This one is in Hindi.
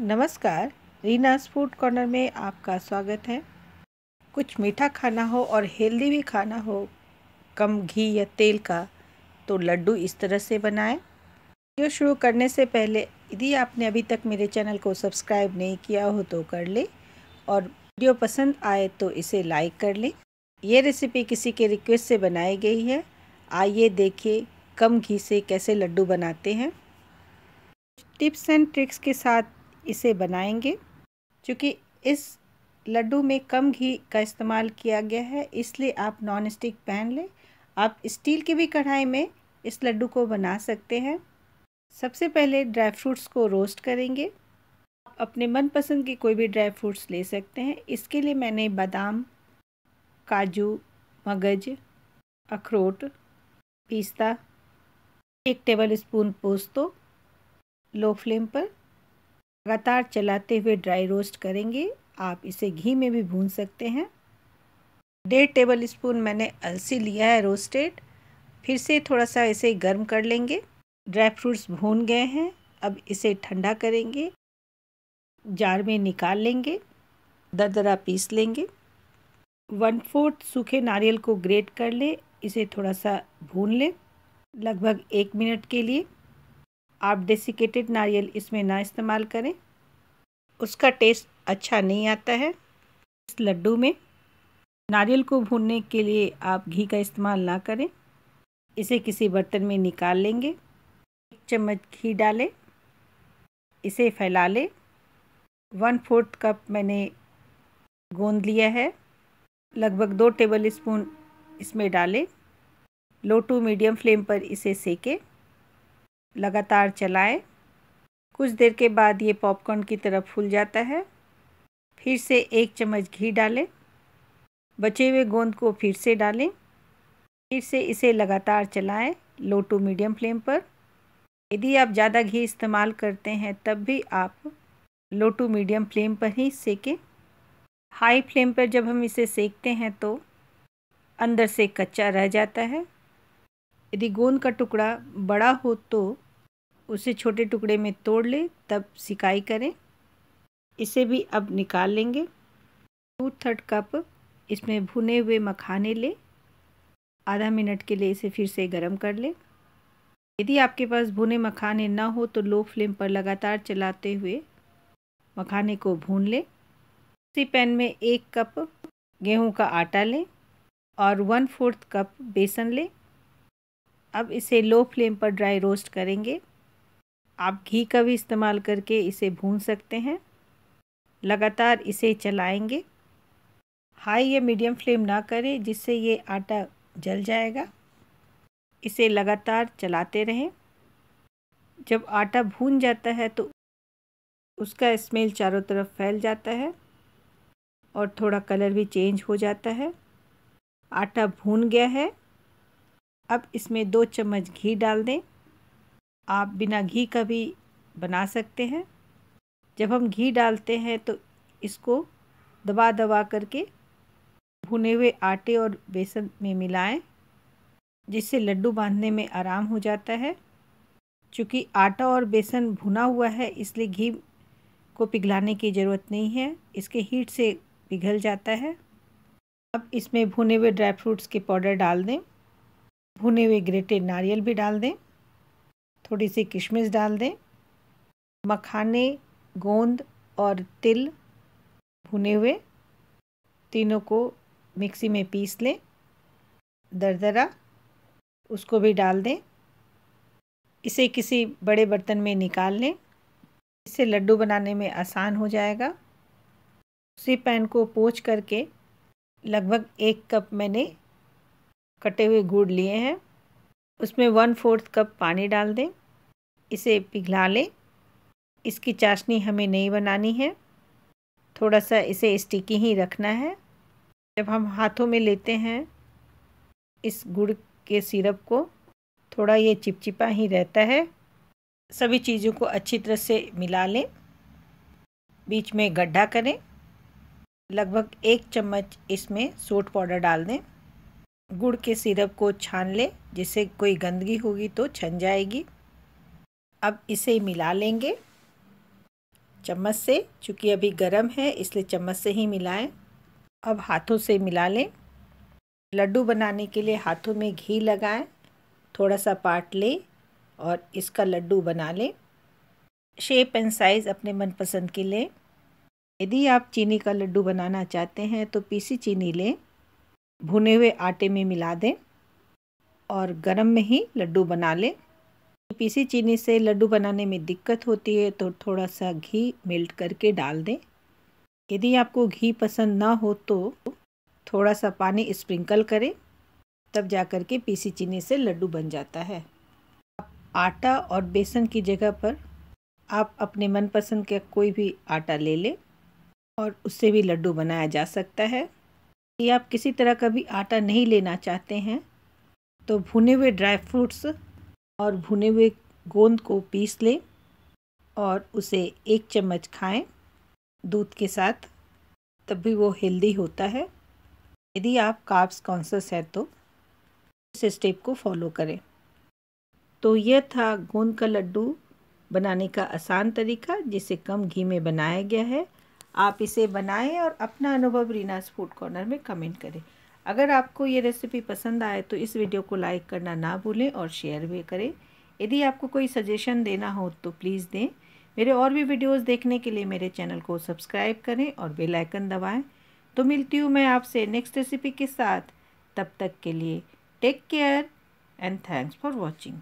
नमस्कार रीनास फूड कॉर्नर में आपका स्वागत है कुछ मीठा खाना हो और हेल्दी भी खाना हो कम घी या तेल का तो लड्डू इस तरह से बनाएं वीडियो शुरू करने से पहले यदि आपने अभी तक मेरे चैनल को सब्सक्राइब नहीं किया हो तो कर ले और वीडियो पसंद आए तो इसे लाइक कर लें ये रेसिपी किसी के रिक्वेस्ट से बनाई गई है आइए देखिए कम घी से कैसे लड्डू बनाते हैं टिप्स एंड ट्रिक्स के साथ इसे बनाएंगे क्योंकि इस लड्डू में कम घी का इस्तेमाल किया गया है इसलिए आप नॉन स्टिक पैन लें आप स्टील की भी कढ़ाई में इस लड्डू को बना सकते हैं सबसे पहले ड्राई फ्रूट्स को रोस्ट करेंगे आप अपने मनपसंद के कोई भी ड्राई फ्रूट्स ले सकते हैं इसके लिए मैंने बादाम काजू मगज अखरोट पिस्ता एक टेबल स्पून पोस्तो लो फ्लेम पर लगातार चलाते हुए ड्राई रोस्ट करेंगे आप इसे घी में भी भून सकते हैं डेढ़ टेबल स्पून मैंने अलसी लिया है रोस्टेड फिर से थोड़ा सा इसे गर्म कर लेंगे ड्राई फ्रूट्स भून गए हैं अब इसे ठंडा करेंगे जार में निकाल लेंगे दरदरा पीस लेंगे वन फोर्थ सूखे नारियल को ग्रेट कर ले इसे थोड़ा सा भून लें लगभग एक मिनट के लिए आप डेसिकेटेड नारियल इसमें ना इस्तेमाल करें उसका टेस्ट अच्छा नहीं आता है इस लड्डू में नारियल को भूनने के लिए आप घी का इस्तेमाल ना करें इसे किसी बर्तन में निकाल लेंगे एक चम्मच घी डालें इसे फैला लें वन फोर्थ कप मैंने गोंद लिया है लगभग दो टेबल स्पून इसमें डालें लो टू मीडियम फ्लेम पर इसे सेकें लगातार चलाएं कुछ देर के बाद ये पॉपकॉर्न की तरह फूल जाता है फिर से एक चम्मच घी डालें बचे हुए गोंद को फिर से डालें फिर से इसे लगातार चलाएं लो टू मीडियम फ्लेम पर यदि आप ज़्यादा घी इस्तेमाल करते हैं तब भी आप लो टू मीडियम फ्लेम पर ही सेकें हाई फ्लेम पर जब हम इसे सेकते हैं तो अंदर से कच्चा रह जाता है यदि गोंद का टुकड़ा बड़ा हो तो उसे छोटे टुकड़े में तोड़ लें तब सिकाई करें इसे भी अब निकाल लेंगे टू थर्ड कप इसमें भुने हुए मखाने लें आधा मिनट के लिए इसे फिर से गर्म कर लें यदि आपके पास भुने मखाने ना हो तो लो फ्लेम पर लगातार चलाते हुए मखाने को भून लें उसी पैन में एक कप गेहूं का आटा लें और वन फोर्थ कप बेसन लें अब इसे लो फ्लेम पर ड्राई रोस्ट करेंगे आप घी का भी इस्तेमाल करके इसे भून सकते हैं लगातार इसे चलाएंगे हाई या मीडियम फ्लेम ना करें जिससे ये आटा जल जाएगा इसे लगातार चलाते रहें जब आटा भून जाता है तो उसका स्मेल चारों तरफ फैल जाता है और थोड़ा कलर भी चेंज हो जाता है आटा भून गया है अब इसमें दो चम्मच घी डाल दें आप बिना घी का भी बना सकते हैं जब हम घी डालते हैं तो इसको दबा दबा करके भुने हुए आटे और बेसन में मिलाएं जिससे लड्डू बांधने में आराम हो जाता है चूँकि आटा और बेसन भुना हुआ है इसलिए घी को पिघलाने की ज़रूरत नहीं है इसके हीट से पिघल जाता है अब इसमें भुने हुए ड्राई फ्रूट्स के पाउडर डाल दें भुने हुए ग्रेटेड नारियल भी डाल दें थोड़ी सी किशमिश डाल दें मखाने गोंद और तिल भुने हुए तीनों को मिक्सी में पीस लें दरदरा उसको भी डाल दें इसे किसी बड़े बर्तन में निकाल लें इससे लड्डू बनाने में आसान हो जाएगा उसी पैन को पोछ करके लगभग एक कप मैंने कटे हुए गुड़ लिए हैं उसमें वन फोर्थ कप पानी डाल दें इसे पिघला लें इसकी चाशनी हमें नहीं बनानी है थोड़ा सा इसे स्टिकी ही रखना है जब हम हाथों में लेते हैं इस गुड़ के सिरप को थोड़ा ये चिपचिपा ही रहता है सभी चीज़ों को अच्छी तरह से मिला लें बीच में गड्ढा करें लगभग एक चम्मच इसमें सोट पाउडर डाल दें गुड़ के सिरप को छान लें जिससे कोई गंदगी होगी तो छन जाएगी अब इसे मिला लेंगे चम्मच से चूँकि अभी गर्म है इसलिए चम्मच से ही मिलाएं अब हाथों से मिला लें लड्डू बनाने के लिए हाथों में घी लगाएं थोड़ा सा पाट लें और इसका लड्डू बना लें शेप एंड साइज़ अपने मनपसंद के लें यदि आप चीनी का लड्डू बनाना चाहते हैं तो पीसी चीनी लें भुने हुए आटे में मिला दें और गरम में ही लड्डू बना लें पीसी चीनी से लड्डू बनाने में दिक्कत होती है तो थोड़ा सा घी मेल्ट करके डाल दें यदि आपको घी पसंद ना हो तो थोड़ा सा पानी स्प्रिंकल करें तब जा कर के पीसी चीनी से लड्डू बन जाता है आटा और बेसन की जगह पर आप अपने मनपसंद का कोई भी आटा ले लें और उससे भी लड्डू बनाया जा सकता है यदि आप किसी तरह का भी आटा नहीं लेना चाहते हैं तो भुने हुए ड्राई फ्रूट्स और भुने हुए गोंद को पीस लें और उसे एक चम्मच खाएं दूध के साथ तब भी वो हेल्दी होता है यदि आप काप्स कॉन्सस है तो इस स्टेप को फॉलो करें तो यह था गोंद का लड्डू बनाने का आसान तरीका जिसे कम घी में बनाया गया है आप इसे बनाएं और अपना अनुभव रीनाज फूड कॉर्नर में कमेंट करें अगर आपको ये रेसिपी पसंद आए तो इस वीडियो को लाइक करना ना भूलें और शेयर भी करें यदि आपको कोई सजेशन देना हो तो प्लीज़ दें मेरे और भी वीडियोस देखने के लिए मेरे चैनल को सब्सक्राइब करें और बेल आइकन दबाएं तो मिलती हूँ मैं आपसे नेक्स्ट रेसिपी के साथ तब तक के लिए take care and thanks for watching